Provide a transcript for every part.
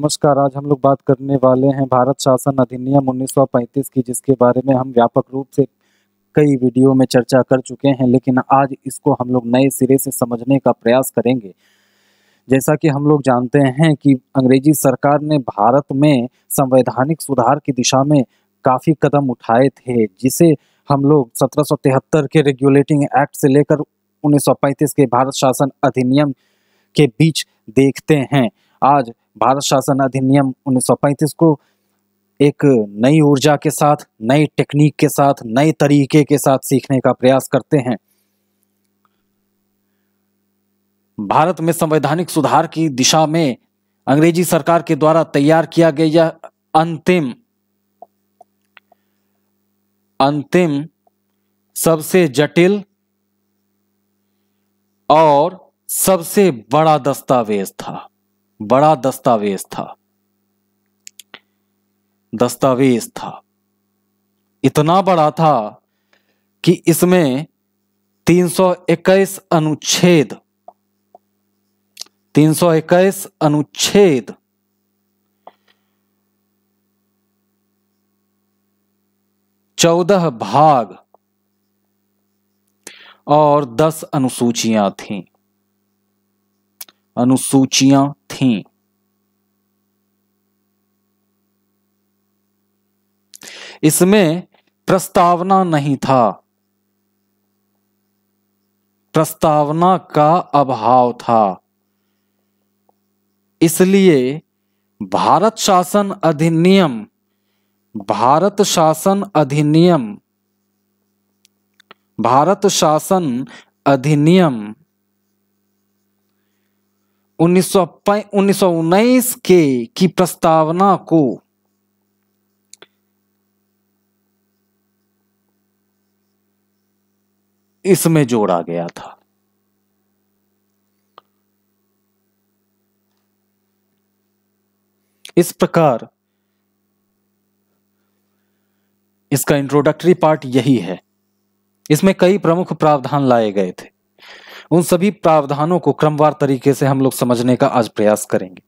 नमस्कार आज हम लोग बात करने वाले हैं भारत शासन अधिनियम 1935 की जिसके बारे में हम व्यापक रूप से कई वीडियो में चर्चा कर चुके हैं लेकिन आज इसको हम लोग नए सिरे से समझने का प्रयास करेंगे जैसा कि हम लोग जानते हैं कि अंग्रेजी सरकार ने भारत में संवैधानिक सुधार की दिशा में काफ़ी कदम उठाए थे जिसे हम लोग सत्रह के रेगुलेटिंग एक्ट से लेकर 1935 के भारत शासन अधिनियम के बीच देखते हैं आज भारत शासन अधिनियम 1935 को एक नई ऊर्जा के साथ नई टेक्निक के साथ नए तरीके के साथ सीखने का प्रयास करते हैं भारत में संवैधानिक सुधार की दिशा में अंग्रेजी सरकार के द्वारा तैयार किया गया यह अंतिम अंतिम सबसे जटिल और सबसे बड़ा दस्तावेज था बड़ा दस्तावेज था दस्तावेज था इतना बड़ा था कि इसमें 321 अनुच्छेद 321 अनुच्छेद चौदह भाग और दस अनुसूचियां थीं अनुसूचियां थीं इसमें प्रस्तावना नहीं था प्रस्तावना का अभाव था इसलिए भारत शासन अधिनियम भारत शासन अधिनियम भारत शासन अधिनियम उन्नीस के की प्रस्तावना को इसमें जोड़ा गया था इस प्रकार इसका इंट्रोडक्टरी पार्ट यही है इसमें कई प्रमुख प्रावधान लाए गए थे उन सभी प्रावधानों को क्रमवार तरीके से हम लोग समझने का आज प्रयास करेंगे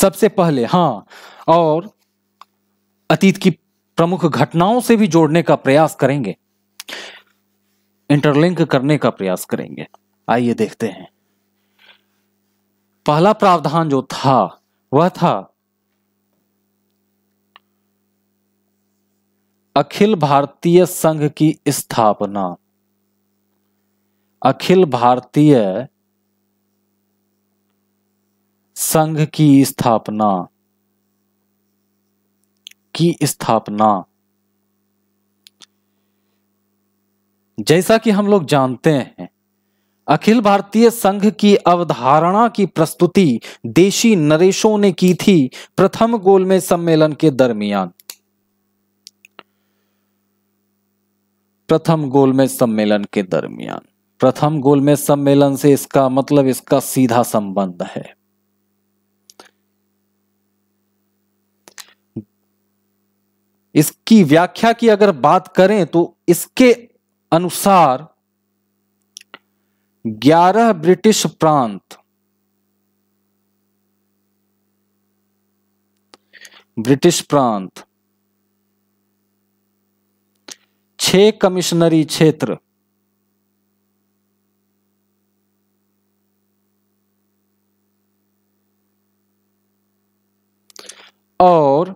सबसे पहले हाँ और अतीत की प्रमुख घटनाओं से भी जोड़ने का प्रयास करेंगे इंटरलिंक करने का प्रयास करेंगे आइए देखते हैं पहला प्रावधान जो था वह था अखिल भारतीय संघ की स्थापना अखिल भारतीय संघ की स्थापना की स्थापना जैसा कि हम लोग जानते हैं अखिल भारतीय संघ की अवधारणा की प्रस्तुति देशी नरेशों ने की थी प्रथम गोलमेज सम्मेलन के दरमियान प्रथम गोलमेज सम्मेलन के दरमियान प्रथम गोलमेज सम्मेलन से इसका मतलब इसका सीधा संबंध है इसकी व्याख्या की अगर बात करें तो इसके अनुसार 11 ब्रिटिश प्रांत ब्रिटिश प्रांत छह कमिश्नरी क्षेत्र और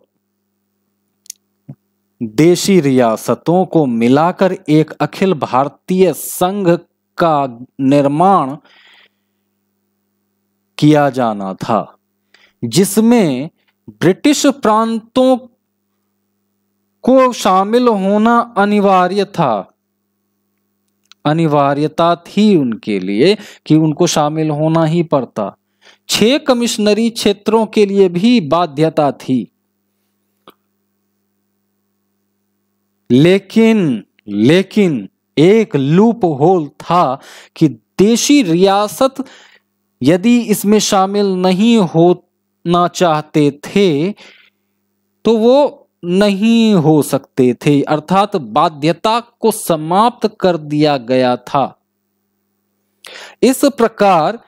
देशी रियासतों को मिलाकर एक अखिल भारतीय संघ का निर्माण किया जाना था जिसमें ब्रिटिश प्रांतों को शामिल होना अनिवार्य था अनिवार्यता थी उनके लिए कि उनको शामिल होना ही पड़ता छह कमिश्नरी क्षेत्रों के लिए भी बाध्यता थी लेकिन लेकिन एक लूप होल था कि देशी रियासत यदि इसमें शामिल नहीं होना चाहते थे तो वो नहीं हो सकते थे अर्थात बाध्यता को समाप्त कर दिया गया था इस प्रकार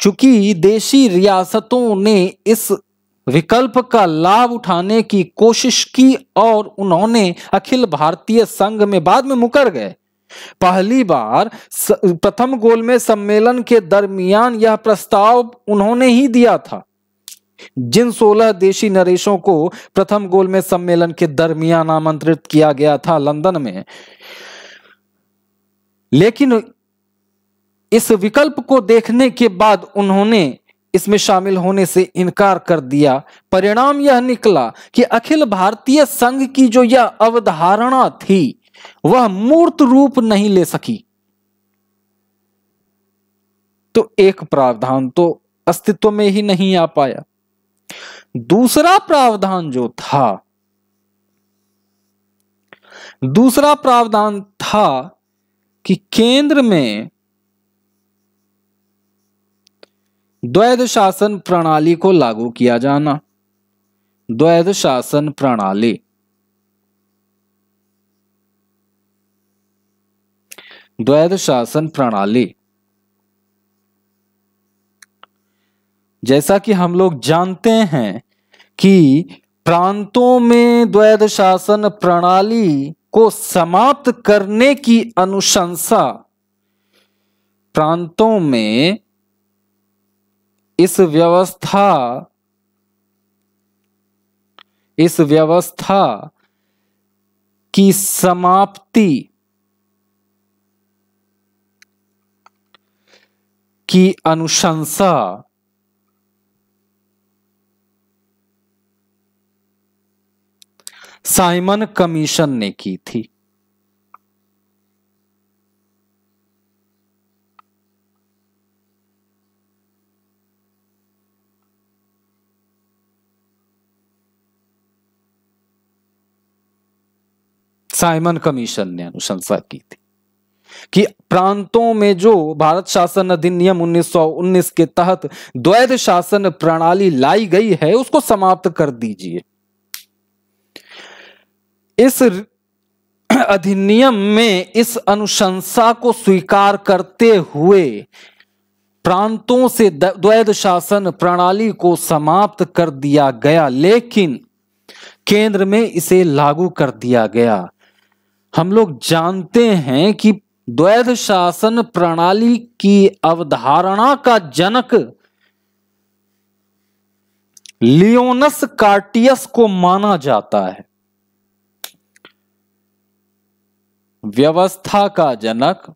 चूंकि देशी रियासतों ने इस विकल्प का लाभ उठाने की कोशिश की और उन्होंने अखिल भारतीय संघ में बाद में मुकर गए पहली बार प्रथम में सम्मेलन के दरमियान यह प्रस्ताव उन्होंने ही दिया था जिन 16 देशी नरेशों को प्रथम में सम्मेलन के दरमियान आमंत्रित किया गया था लंदन में लेकिन इस विकल्प को देखने के बाद उन्होंने इसमें शामिल होने से इनकार कर दिया परिणाम यह निकला कि अखिल भारतीय संघ की जो यह अवधारणा थी वह मूर्त रूप नहीं ले सकी तो एक प्रावधान तो अस्तित्व में ही नहीं आ पाया दूसरा प्रावधान जो था दूसरा प्रावधान था कि केंद्र में द्वैध शासन प्रणाली को लागू किया जाना द्वैध शासन प्रणाली द्वैध शासन प्रणाली जैसा कि हम लोग जानते हैं कि प्रांतों में द्वैध शासन प्रणाली को समाप्त करने की अनुशंसा प्रांतों में इस व्यवस्था इस व्यवस्था की समाप्ति की अनुशंसा साइमन कमीशन ने की थी साइमन कमीशन ने अनुशंसा की थी कि प्रांतों में जो भारत शासन अधिनियम 1919 के तहत द्वैध शासन प्रणाली लाई गई है उसको समाप्त कर दीजिए इस अधिनियम में इस अनुशंसा को स्वीकार करते हुए प्रांतों से द्वैध शासन प्रणाली को समाप्त कर दिया गया लेकिन केंद्र में इसे लागू कर दिया गया हम लोग जानते हैं कि द्वैध शासन प्रणाली की अवधारणा का जनक लियोनस कार्टियस को माना जाता है व्यवस्था का जनक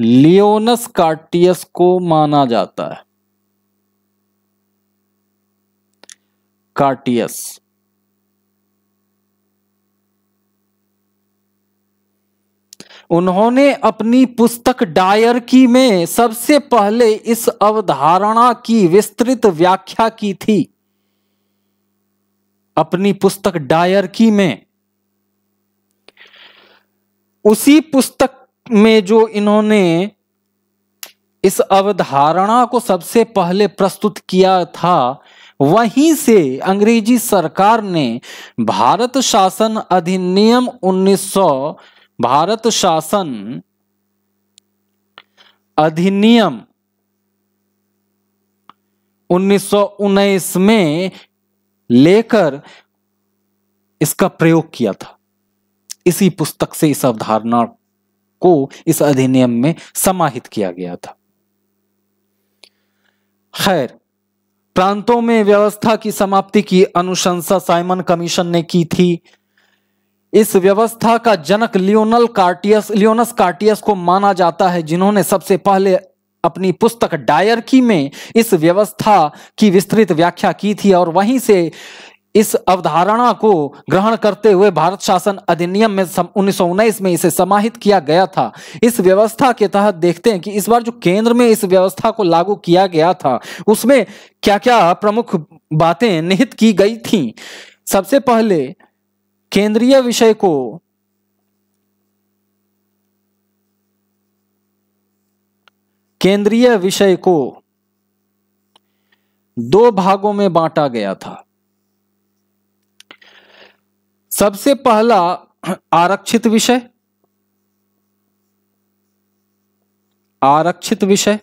लियोनस कार्टियस को माना जाता है कार्टियस उन्होंने अपनी पुस्तक डायरकी में सबसे पहले इस अवधारणा की विस्तृत व्याख्या की थी अपनी पुस्तक डायरकी में उसी पुस्तक में जो इन्होंने इस अवधारणा को सबसे पहले प्रस्तुत किया था वहीं से अंग्रेजी सरकार ने भारत शासन अधिनियम 1900 भारत शासन अधिनियम उन्नीस में लेकर इसका प्रयोग किया था इसी पुस्तक से इस अवधारणा को इस अधिनियम में समाहित किया गया था खैर प्रांतों में व्यवस्था की समाप्ति की अनुशंसा साइमन कमीशन ने की थी इस व्यवस्था का जनक लियोनल कार्टियस लियोनस कार्टियस को माना जाता है जिन्होंने सबसे पहले अपनी पुस्तक डायरकी में इस व्यवस्था की विस्तृत व्याख्या की थी और वहीं से इस अवधारणा को ग्रहण करते हुए भारत शासन अधिनियम में उन्नीस में इसे समाहित किया गया था इस व्यवस्था के तहत देखते हैं कि इस बार जो केंद्र में इस व्यवस्था को लागू किया गया था उसमें क्या क्या प्रमुख बातें निहित की गई थी सबसे पहले केंद्रीय विषय को केंद्रीय विषय को दो भागों में बांटा गया था सबसे पहला आरक्षित विषय आरक्षित विषय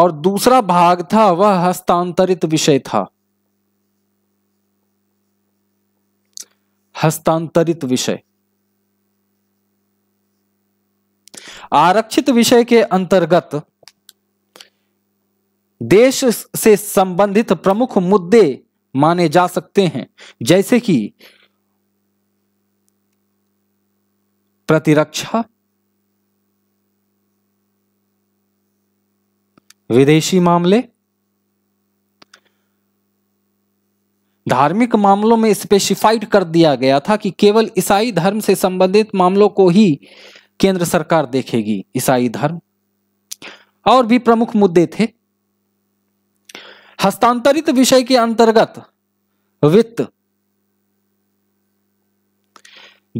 और दूसरा भाग था वह हस्तांतरित विषय था हस्तांतरित विषय आरक्षित विषय के अंतर्गत देश से संबंधित प्रमुख मुद्दे माने जा सकते हैं जैसे कि प्रतिरक्षा विदेशी मामले धार्मिक मामलों में स्पेसिफाइड कर दिया गया था कि केवल ईसाई धर्म से संबंधित मामलों को ही केंद्र सरकार देखेगी ईसाई धर्म और भी प्रमुख मुद्दे थे हस्तांतरित विषय के अंतर्गत वित्त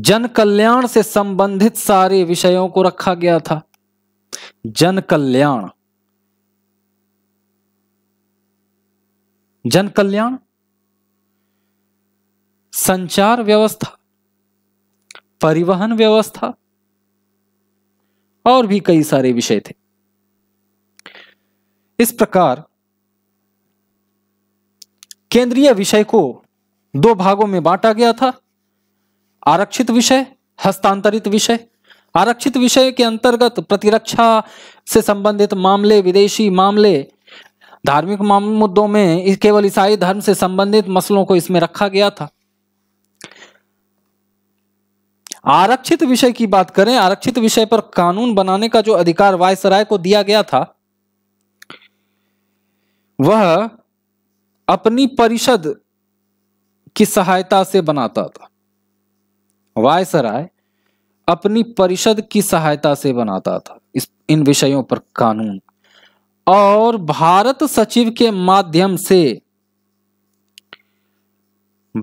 जन कल्याण से संबंधित सारे विषयों को रखा गया था जन कल्याण जन कल्याण संचार व्यवस्था परिवहन व्यवस्था और भी कई सारे विषय थे इस प्रकार केंद्रीय विषय को दो भागों में बांटा गया था आरक्षित विषय हस्तांतरित विषय आरक्षित विषय के अंतर्गत प्रतिरक्षा से संबंधित मामले विदेशी मामले धार्मिक मुद्दों में केवल ईसाई धर्म से संबंधित मसलों को इसमें रखा गया था आरक्षित विषय की बात करें आरक्षित विषय पर कानून बनाने का जो अधिकार वायसराय को दिया गया था वह अपनी परिषद की सहायता से बनाता था वायसराय अपनी परिषद की सहायता से बनाता था इस इन विषयों पर कानून और भारत सचिव के माध्यम से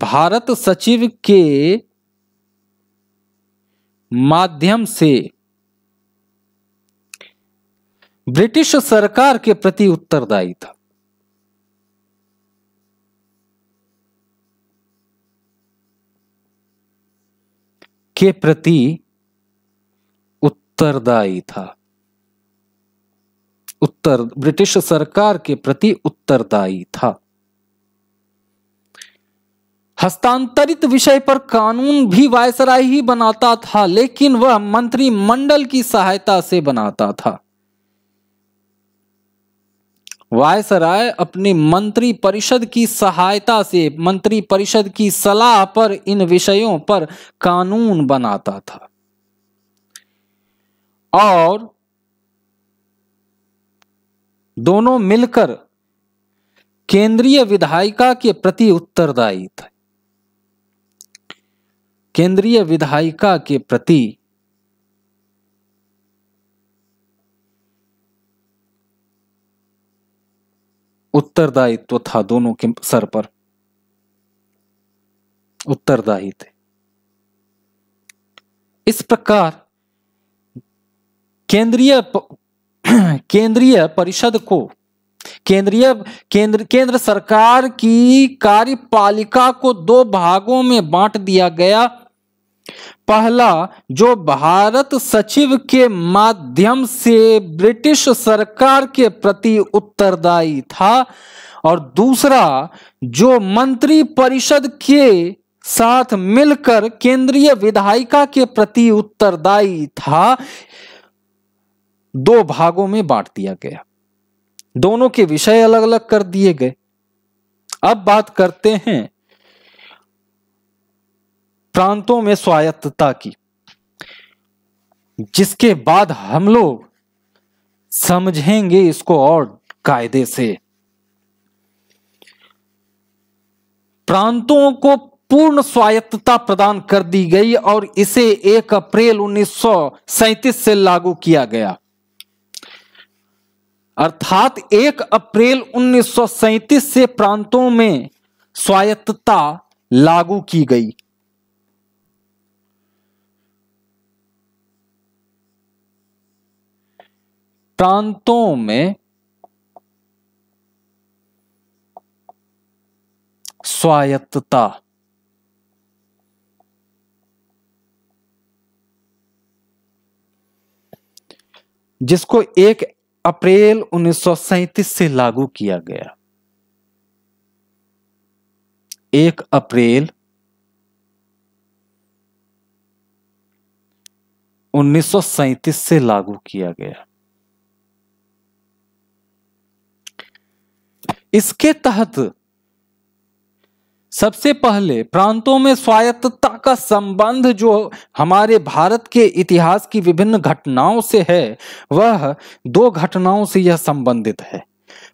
भारत सचिव के माध्यम से ब्रिटिश सरकार के प्रति उत्तरदायी था के प्रति उत्तरदायी था उत्तर ब्रिटिश सरकार के प्रति उत्तरदायी था हस्तांतरित विषय पर कानून भी वायसराय ही बनाता था लेकिन वह मंत्रिमंडल की सहायता से बनाता था वायसराय अपनी मंत्री परिषद की सहायता से मंत्री परिषद की सलाह पर इन विषयों पर कानून बनाता था और दोनों मिलकर केंद्रीय विधायिका के प्रति उत्तरदायी थे केंद्रीय विधायिका के प्रति उत्तरदायित्व था दोनों के सर पर उत्तरदायी थे इस प्रकार केंद्रीय केंद्रीय परिषद को केंद्रीय केंद्र केंद्र सरकार की कार्यपालिका को दो भागों में बांट दिया गया पहला जो भारत सचिव के माध्यम से ब्रिटिश सरकार के प्रति उत्तरदायी था और दूसरा जो मंत्री परिषद के साथ मिलकर केंद्रीय विधायिका के प्रति उत्तरदायी था दो भागों में बांट दिया गया दोनों के विषय अलग अलग कर दिए गए अब बात करते हैं प्रांतों में स्वायत्तता की जिसके बाद हम लोग समझेंगे इसको और कायदे से प्रांतों को पूर्ण स्वायत्तता प्रदान कर दी गई और इसे 1 अप्रैल उन्नीस से लागू किया गया अर्थात 1 अप्रैल उन्नीस से प्रांतों में स्वायत्तता लागू की गई प्रांतों में स्वायत्तता जिसको एक अप्रैल उन्नीस से लागू किया गया एक अप्रैल 1937 से लागू किया गया इसके तहत सबसे पहले प्रांतों में स्वायत्तता का संबंध जो हमारे भारत के इतिहास की विभिन्न घटनाओं से है वह दो घटनाओं से यह संबंधित है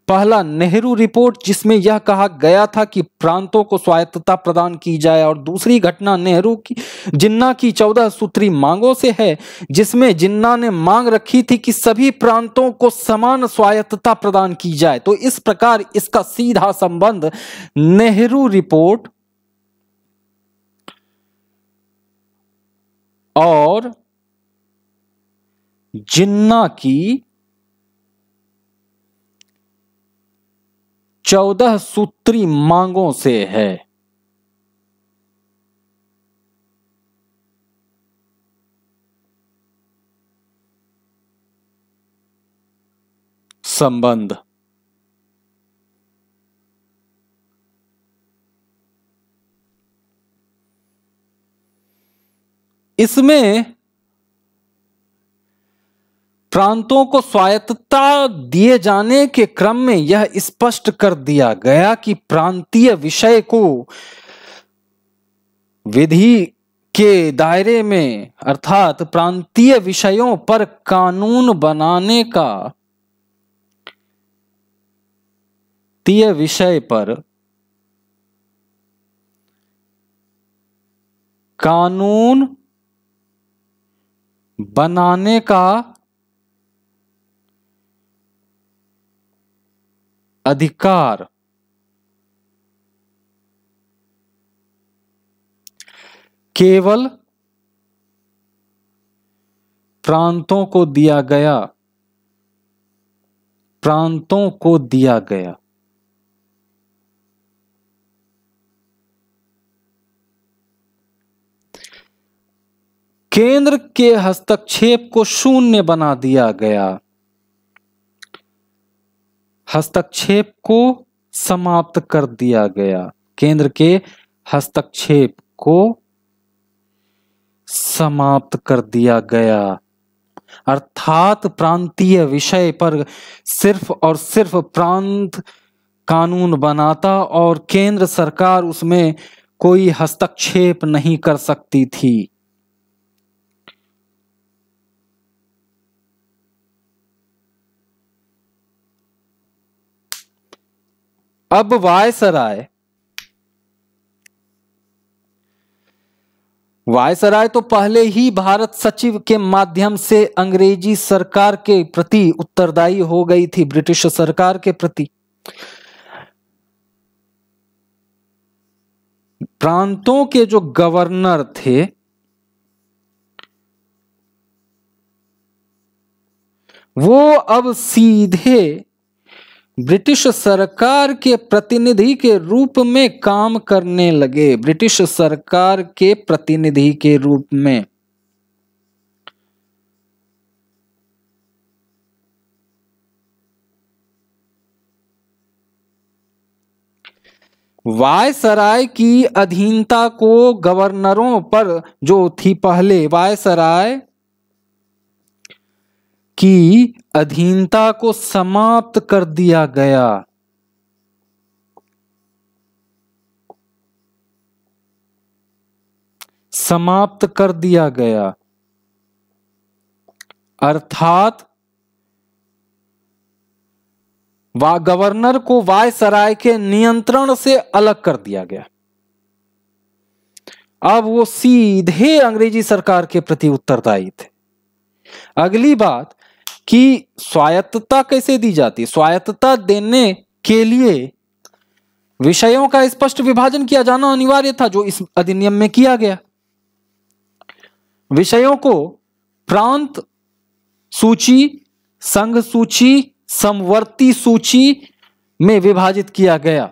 पहला नेहरू रिपोर्ट जिसमें यह कहा गया था कि प्रांतों को स्वायत्तता प्रदान की जाए और दूसरी घटना नेहरू की जिन्ना की चौदह सूत्री मांगों से है जिसमें जिन्ना ने मांग रखी थी कि सभी प्रांतों को समान स्वायत्तता प्रदान की जाए तो इस प्रकार इसका सीधा संबंध नेहरू रिपोर्ट और जिन्ना की चौदह सूत्री मांगों से है संबंध इसमें प्रांतों को स्वायत्तता दिए जाने के क्रम में यह स्पष्ट कर दिया गया कि प्रांतीय विषय को विधि के दायरे में अर्थात प्रांतीय विषयों पर कानून बनाने का तीय विषय पर कानून बनाने का अधिकार केवल प्रांतों को दिया गया प्रांतों को दिया गया केंद्र के हस्तक्षेप को शून्य बना दिया गया हस्तक्षेप को समाप्त कर दिया गया केंद्र के हस्तक्षेप को समाप्त कर दिया गया अर्थात प्रांतीय विषय पर सिर्फ और सिर्फ प्रांत कानून बनाता और केंद्र सरकार उसमें कोई हस्तक्षेप नहीं कर सकती थी अब वायसराय वायसराय तो पहले ही भारत सचिव के माध्यम से अंग्रेजी सरकार के प्रति उत्तरदायी हो गई थी ब्रिटिश सरकार के प्रति प्रांतों के जो गवर्नर थे वो अब सीधे ब्रिटिश सरकार के प्रतिनिधि के रूप में काम करने लगे ब्रिटिश सरकार के प्रतिनिधि के रूप में वायसराय की अधीनता को गवर्नरों पर जो थी पहले वायसराय की अधीनता को समाप्त कर दिया गया समाप्त कर दिया गया अर्थात वा गवर्नर को वायसराय के नियंत्रण से अलग कर दिया गया अब वो सीधे अंग्रेजी सरकार के प्रति उत्तरदायी थे अगली बात कि स्वायत्तता कैसे दी जाती है स्वायत्तता देने के लिए विषयों का स्पष्ट विभाजन किया जाना अनिवार्य था जो इस अधिनियम में किया गया विषयों को प्रांत सूची संघ सूची समवर्ती सूची में विभाजित किया गया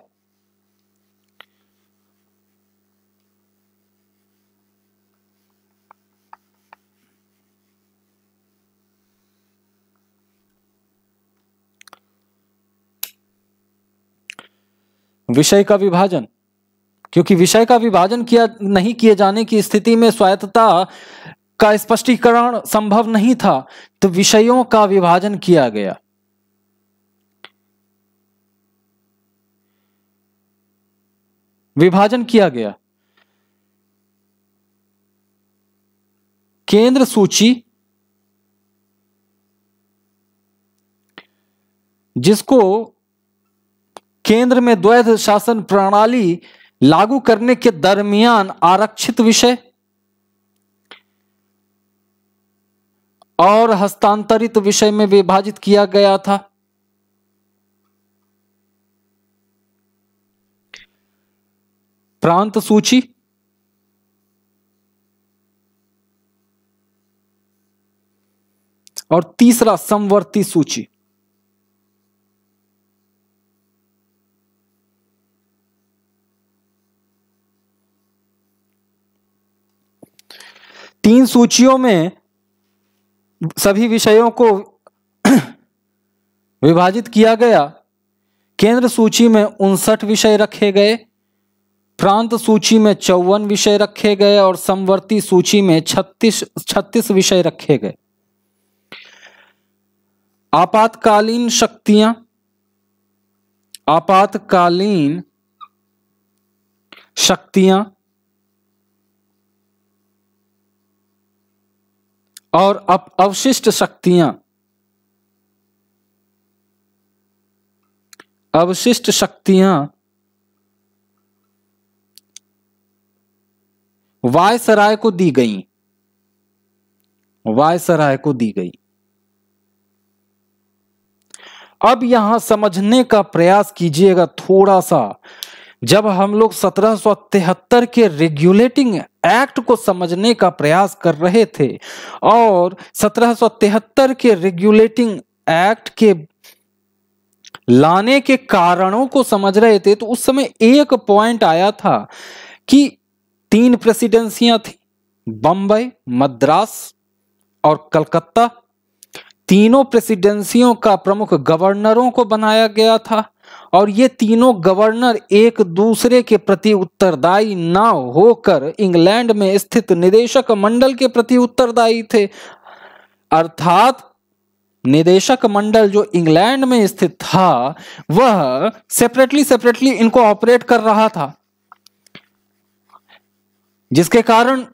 विषय का विभाजन क्योंकि विषय का विभाजन किया नहीं किए जाने की स्थिति में स्वायत्तता का स्पष्टीकरण संभव नहीं था तो विषयों का विभाजन किया गया विभाजन किया गया केंद्र सूची जिसको केंद्र में द्वैध शासन प्रणाली लागू करने के दरमियान आरक्षित विषय और हस्तांतरित विषय में विभाजित किया गया था प्रांत सूची और तीसरा समवर्ती सूची तीन सूचियों में सभी विषयों को विभाजित किया गया केंद्र सूची में उनसठ विषय रखे गए प्रांत सूची में चौवन विषय रखे गए और समवर्ती सूची में छत्तीस छत्तीस विषय रखे गए आपातकालीन शक्तियां आपातकालीन शक्तियां और अब अवशिष्ट शक्तियां अवशिष्ट शक्तियां वायसराय को दी गई वायसराय को दी गई अब यहां समझने का प्रयास कीजिएगा थोड़ा सा जब हम लोग सत्रह के रेगुलेटिंग एक्ट को समझने का प्रयास कर रहे थे और 1773 के रेगुलेटिंग एक्ट के लाने के कारणों को समझ रहे थे तो उस समय एक पॉइंट आया था कि तीन प्रेसिडेंसियां थी बंबई मद्रास और कलकत्ता तीनों प्रेसिडेंसियों का प्रमुख गवर्नरों को बनाया गया था और ये तीनों गवर्नर एक दूसरे के प्रति उत्तरदायी ना होकर इंग्लैंड में स्थित निदेशक मंडल के प्रति उत्तरदायी थे अर्थात निदेशक मंडल जो इंग्लैंड में स्थित था वह सेपरेटली सेपरेटली इनको ऑपरेट कर रहा था जिसके कारण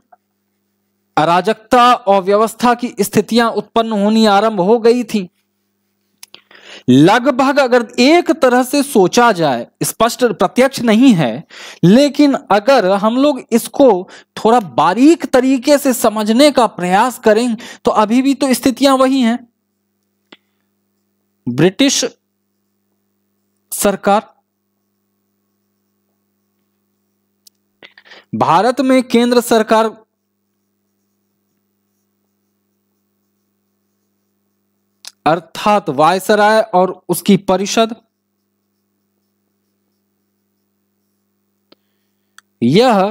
अराजकता और व्यवस्था की स्थितियां उत्पन्न होनी आरंभ हो गई थी लगभग अगर एक तरह से सोचा जाए स्पष्ट प्रत्यक्ष नहीं है लेकिन अगर हम लोग इसको थोड़ा बारीक तरीके से समझने का प्रयास करें तो अभी भी तो स्थितियां वही हैं ब्रिटिश सरकार भारत में केंद्र सरकार अर्थात वायसराय और उसकी परिषद यह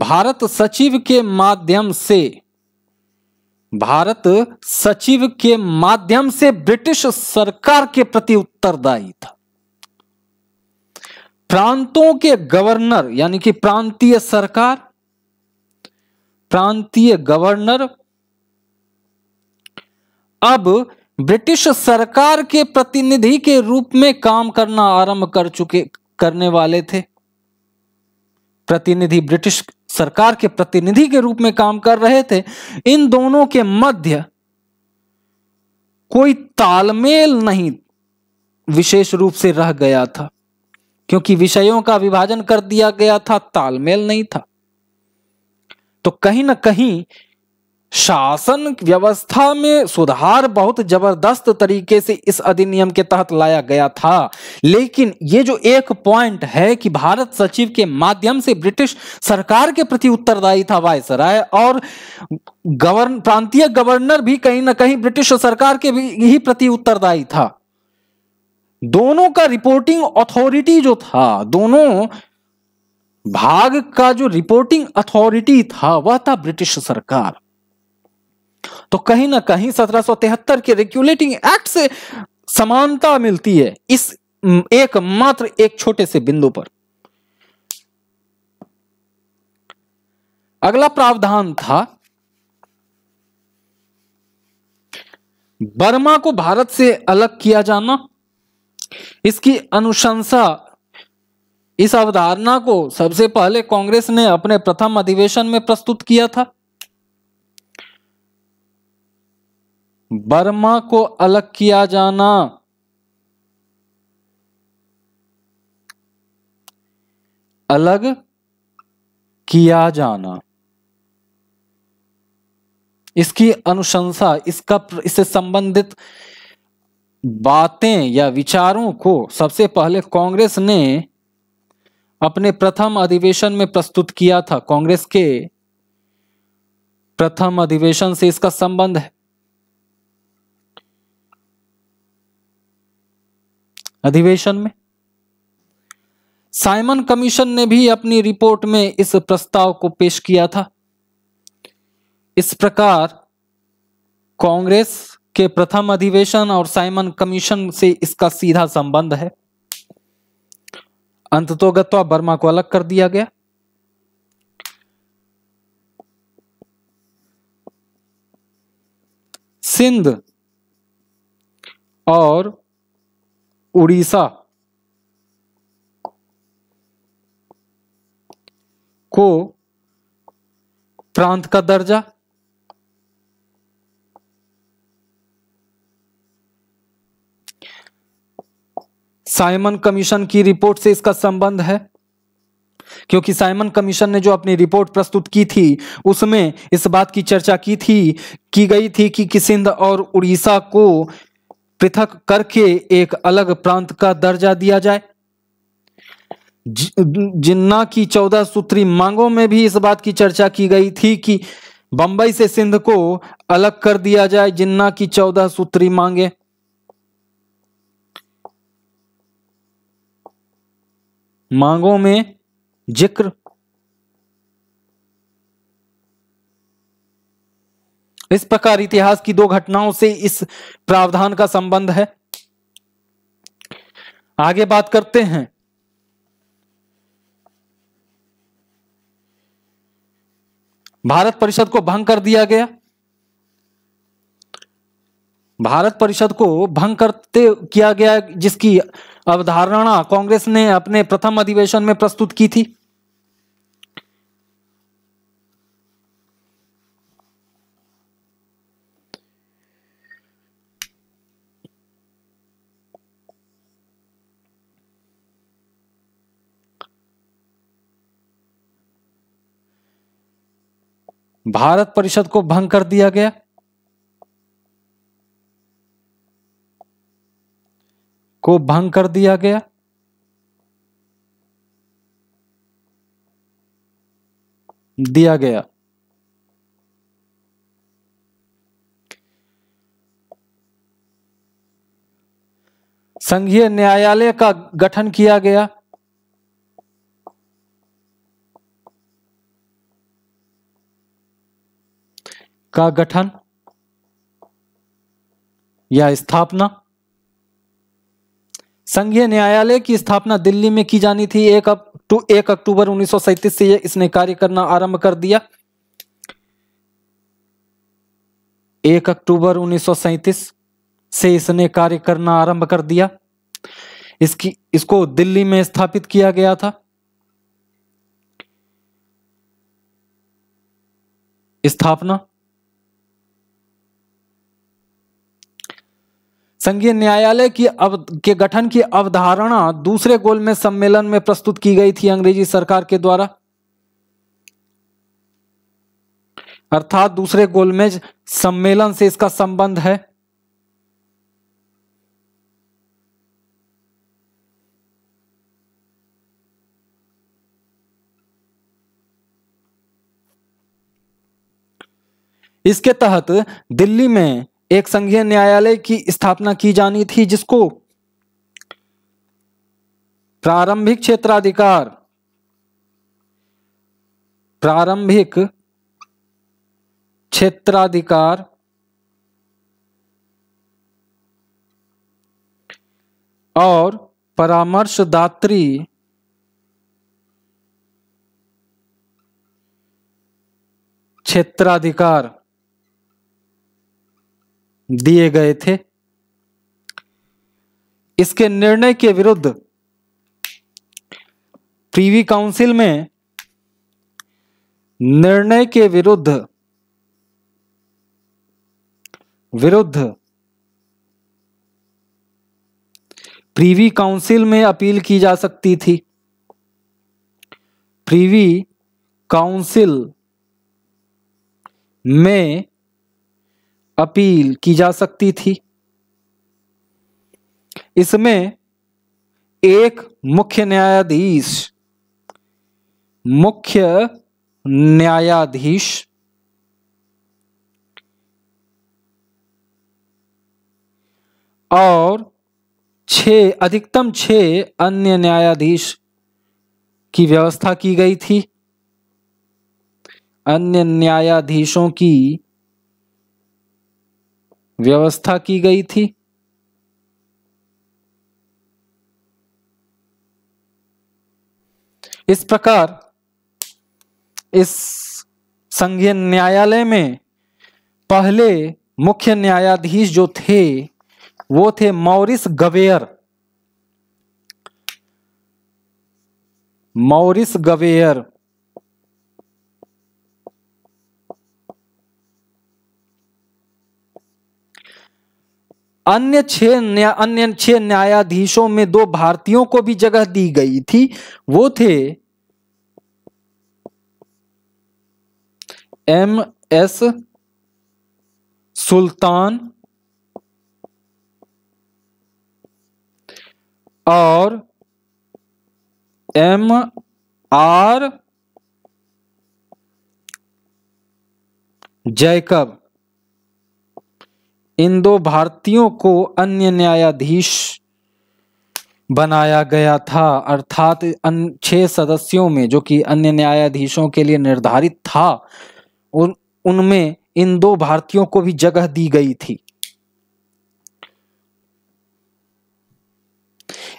भारत सचिव के माध्यम से भारत सचिव के माध्यम से ब्रिटिश सरकार के प्रति उत्तरदायी था प्रांतों के गवर्नर यानी कि प्रांतीय सरकार प्रांतीय गवर्नर अब ब्रिटिश सरकार के प्रतिनिधि के रूप में काम करना आरंभ कर चुके करने वाले थे प्रतिनिधि ब्रिटिश सरकार के प्रतिनिधि के रूप में काम कर रहे थे इन दोनों के मध्य कोई तालमेल नहीं विशेष रूप से रह गया था क्योंकि विषयों का विभाजन कर दिया गया था तालमेल नहीं था तो कहीं ना कहीं शासन व्यवस्था में सुधार बहुत जबरदस्त तरीके से इस अधिनियम के तहत लाया गया था लेकिन ये जो एक पॉइंट है कि भारत सचिव के माध्यम से ब्रिटिश सरकार के प्रति उत्तरदायी था वायसराय और गवर्न प्रांतीय गवर्नर भी कहीं ना कहीं ब्रिटिश सरकार के भी ही प्रति उत्तरदायी था दोनों का रिपोर्टिंग अथॉरिटी जो था दोनों भाग का जो रिपोर्टिंग अथॉरिटी था वह था ब्रिटिश सरकार तो कहीं ना कहीं 1773 के रेगुलेटिंग एक्ट से समानता मिलती है इस एक मात्र एक छोटे से बिंदु पर अगला प्रावधान था बर्मा को भारत से अलग किया जाना इसकी अनुशंसा इस अवधारणा को सबसे पहले कांग्रेस ने अपने प्रथम अधिवेशन में प्रस्तुत किया था बर्मा को अलग किया जाना अलग किया जाना इसकी अनुशंसा इसका इससे संबंधित बातें या विचारों को सबसे पहले कांग्रेस ने अपने प्रथम अधिवेशन में प्रस्तुत किया था कांग्रेस के प्रथम अधिवेशन से इसका संबंध है अधिवेशन में साइमन कमीशन ने भी अपनी रिपोर्ट में इस प्रस्ताव को पेश किया था इस प्रकार कांग्रेस के प्रथम अधिवेशन और साइमन कमीशन से इसका सीधा संबंध है अंततोगत्वा वर्मा को अलग कर दिया गया सिंध और उड़ीसा को प्रांत का दर्जा साइमन कमीशन की रिपोर्ट से इसका संबंध है क्योंकि साइमन कमीशन ने जो अपनी रिपोर्ट प्रस्तुत की थी उसमें इस बात की चर्चा की थी की गई थी कि किसिंध और उड़ीसा को पृथक करके एक अलग प्रांत का दर्जा दिया जाए जिन्ना की चौदह सूत्री मांगों में भी इस बात की चर्चा की गई थी कि बंबई से सिंध को अलग कर दिया जाए जिन्ना की चौदह सूत्री मांगे मांगों में जिक्र इस प्रकार इतिहास की दो घटनाओं से इस प्रावधान का संबंध है आगे बात करते हैं भारत परिषद को भंग कर दिया गया भारत परिषद को भंग करते किया गया जिसकी अवधारणा कांग्रेस ने अपने प्रथम अधिवेशन में प्रस्तुत की थी भारत परिषद को भंग कर दिया गया को भंग कर दिया गया दिया गया संघीय न्यायालय का गठन किया गया का गठन या स्थापना संघीय न्यायालय की स्थापना दिल्ली में की जानी थी एक अप टू एक अक्टूबर उन्नीस से इसने कार्य करना आरंभ कर दिया एक अक्टूबर उन्नीस से इसने कार्य करना आरंभ कर दिया इसकी इसको दिल्ली में स्थापित किया गया था स्थापना संघीय न्यायालय की अव के गठन की अवधारणा दूसरे गोल में सम्मेलन में प्रस्तुत की गई थी अंग्रेजी सरकार के द्वारा अर्थात दूसरे गोलमेज सम्मेलन से इसका संबंध है इसके तहत दिल्ली में एक संघीय न्यायालय की स्थापना की जानी थी जिसको प्रारंभिक क्षेत्राधिकार प्रारंभिक क्षेत्राधिकार और परामर्शदात्री क्षेत्राधिकार दिए गए थे इसके निर्णय के विरुद्ध प्रीवी काउंसिल में निर्णय के विरुद्ध विरुद्ध प्रीवी काउंसिल में अपील की जा सकती थी प्रीवी काउंसिल में अपील की जा सकती थी इसमें एक मुख्य न्यायाधीश मुख्य न्यायाधीश और छह अधिकतम छ अन्य न्यायाधीश की व्यवस्था की गई थी अन्य न्यायाधीशों की व्यवस्था की गई थी इस प्रकार इस संघीय न्यायालय में पहले मुख्य न्यायाधीश जो थे वो थे मौरिस गवेयर मौरिस गवेयर अन्य छह अन्य छह न्यायाधीशों में दो भारतीयों को भी जगह दी गई थी वो थे एम एस सुल्तान और एम आर जैकब इन दो भारतीयों को अन्य न्यायाधीश बनाया गया था अर्थात छह सदस्यों में जो कि अन्य न्यायाधीशों के लिए निर्धारित था उन उनमें इन दो भारतीयों को भी जगह दी गई थी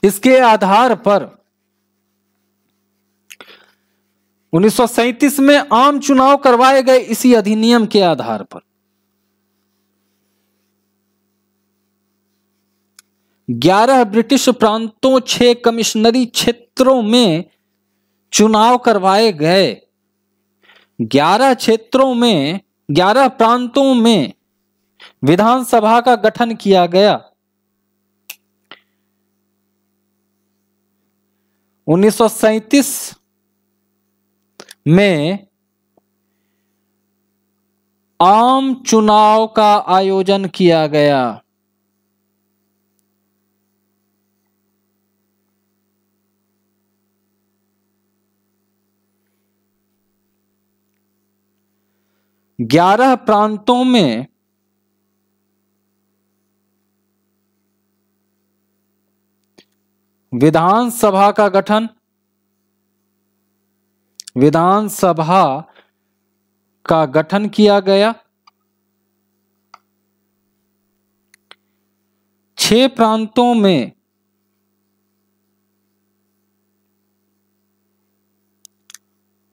इसके आधार पर 1937 में आम चुनाव करवाए गए इसी अधिनियम के आधार पर ग्यारह ब्रिटिश प्रांतों छह कमिश्नरी क्षेत्रों में चुनाव करवाए गए ग्यारह क्षेत्रों में ग्यारह प्रांतों में विधानसभा का गठन किया गया 1937 में आम चुनाव का आयोजन किया गया ग्यारह प्रांतों में विधानसभा का गठन विधानसभा का गठन किया गया छह प्रांतों में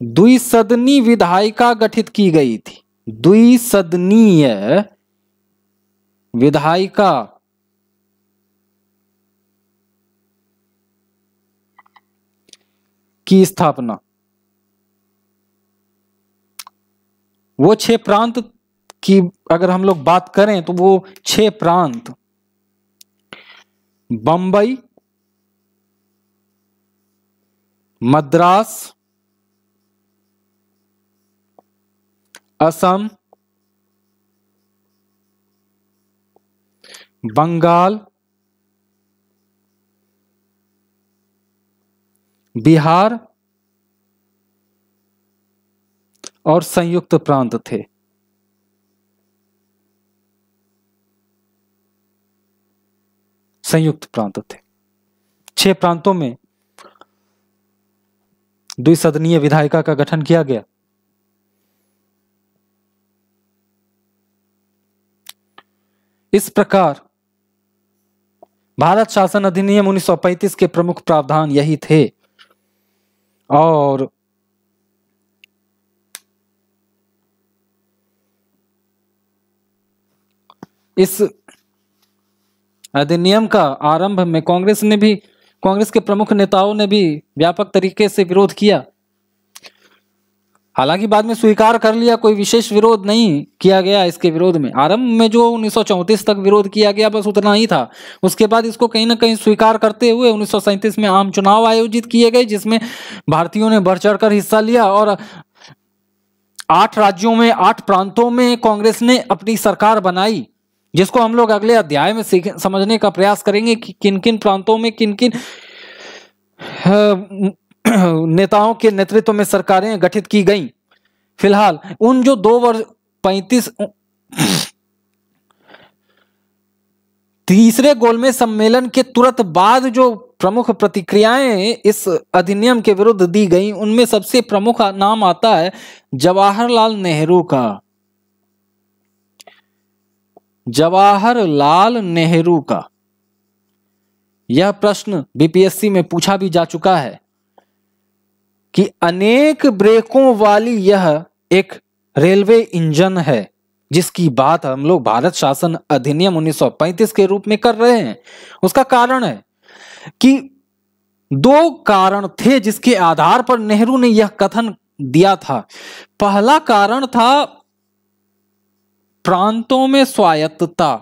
द्विसदनी विधायिका गठित की गई थी द्विसदनीय विधायिका की स्थापना वो छह प्रांत की अगर हम लोग बात करें तो वो छह प्रांत बंबई मद्रास असम बंगाल बिहार और संयुक्त प्रांत थे संयुक्त प्रांत थे छह प्रांतों में द्विसदनीय विधायिका का गठन किया गया इस प्रकार भारत शासन अधिनियम 1935 के प्रमुख प्रावधान यही थे और इस अधिनियम का आरंभ में कांग्रेस ने भी कांग्रेस के प्रमुख नेताओं ने भी व्यापक तरीके से विरोध किया हालांकि बाद में स्वीकार कर लिया कोई विशेष विरोध नहीं किया गया इसके विरोध में आरंभ में जो 1934 तक विरोध किया गया बस उतना ही था उसके बाद इसको कहीं ना कहीं स्वीकार करते हुए उन्नीस में आम चुनाव आयोजित किए गए जिसमें भारतीयों ने बढ़ चढ़कर हिस्सा लिया और आठ राज्यों में आठ प्रांतों में कांग्रेस ने अपनी सरकार बनाई जिसको हम लोग अगले अध्याय में समझने का प्रयास करेंगे कि किन किन प्रांतों में किन किन नेताओं के नेतृत्व में सरकारें गठित की गईं फिलहाल उन जो दो वर्ष पैंतीस तीसरे गोलमेज सम्मेलन के तुरंत बाद जो प्रमुख प्रतिक्रियाएं इस अधिनियम के विरुद्ध दी गई उनमें सबसे प्रमुख नाम आता है जवाहरलाल नेहरू का जवाहरलाल नेहरू का यह प्रश्न बीपीएससी में पूछा भी जा चुका है कि अनेक ब्रेकों वाली यह एक रेलवे इंजन है जिसकी बात हम लोग भारत शासन अधिनियम 1935 के रूप में कर रहे हैं उसका कारण है कि दो कारण थे जिसके आधार पर नेहरू ने यह कथन दिया था पहला कारण था प्रांतों में स्वायत्तता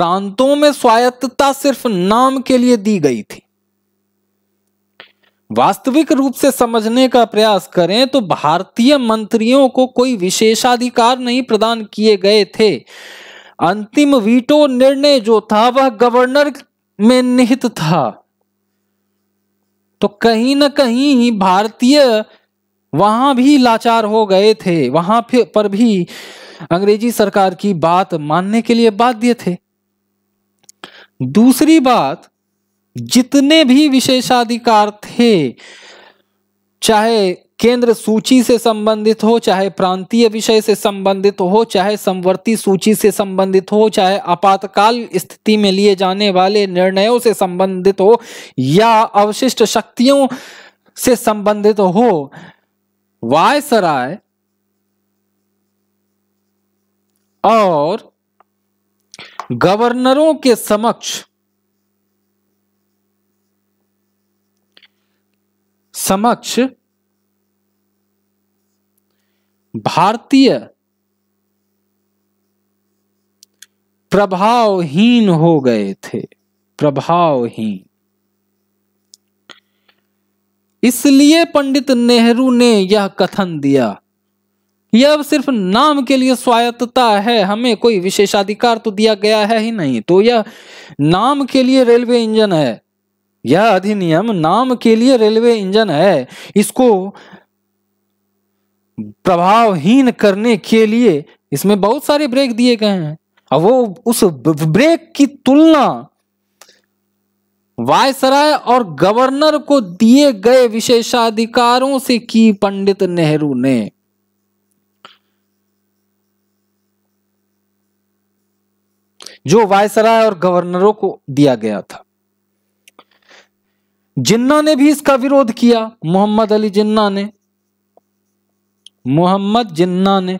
प्रांतों में स्वायत्तता सिर्फ नाम के लिए दी गई थी वास्तविक रूप से समझने का प्रयास करें तो भारतीय मंत्रियों को कोई विशेषाधिकार नहीं प्रदान किए गए थे अंतिम वीटो निर्णय जो था वह गवर्नर में निहित था तो कहीं ना कहीं भारतीय वहां भी लाचार हो गए थे वहां पर भी अंग्रेजी सरकार की बात मानने के लिए बाध्य थे दूसरी बात जितने भी विशेषाधिकार थे चाहे केंद्र सूची से संबंधित हो चाहे प्रांतीय विषय से संबंधित हो चाहे संवर्ती सूची से संबंधित हो चाहे आपातकाल स्थिति में लिए जाने वाले निर्णयों से संबंधित हो या अवशिष्ट शक्तियों से संबंधित हो वायसराय और गवर्नरों के समक्ष समक्ष भारतीय प्रभावहीन हो गए थे प्रभावहीन इसलिए पंडित नेहरू ने यह कथन दिया यह सिर्फ नाम के लिए स्वायत्तता है हमें कोई विशेषाधिकार तो दिया गया है ही नहीं तो यह नाम के लिए रेलवे इंजन है यह अधिनियम नाम के लिए रेलवे इंजन है इसको प्रभावहीन करने के लिए इसमें बहुत सारे ब्रेक दिए गए हैं और वो उस ब्रेक की तुलना वायसराय और गवर्नर को दिए गए विशेषाधिकारों से की पंडित नेहरू ने जो वायसराय और गवर्नरों को दिया गया था जिन्ना ने भी इसका विरोध किया मोहम्मद अली जिन्ना ने मोहम्मद जिन्ना ने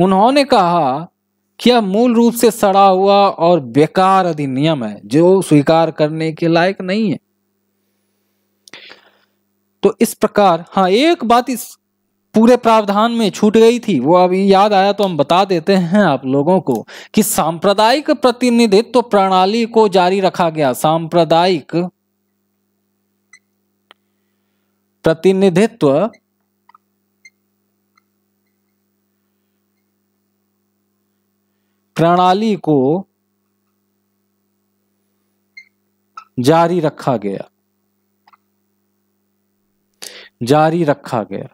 उन्होंने कहा कि यह मूल रूप से सड़ा हुआ और बेकार अधिनियम है जो स्वीकार करने के लायक नहीं है तो इस प्रकार हाँ एक बात इस पूरे प्रावधान में छूट गई थी वो अभी याद आया तो हम बता देते हैं आप लोगों को कि सांप्रदायिक प्रतिनिधित्व प्रणाली को जारी रखा गया सांप्रदायिक प्रतिनिधित्व प्रणाली को जारी रखा गया जारी रखा गया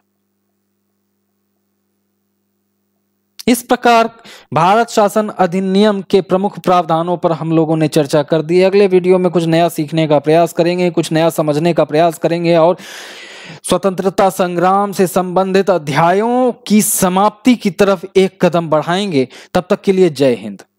इस प्रकार भारत शासन अधिनियम के प्रमुख प्रावधानों पर हम लोगों ने चर्चा कर दी अगले वीडियो में कुछ नया सीखने का प्रयास करेंगे कुछ नया समझने का प्रयास करेंगे और स्वतंत्रता संग्राम से संबंधित अध्यायों की समाप्ति की तरफ एक कदम बढ़ाएंगे तब तक के लिए जय हिंद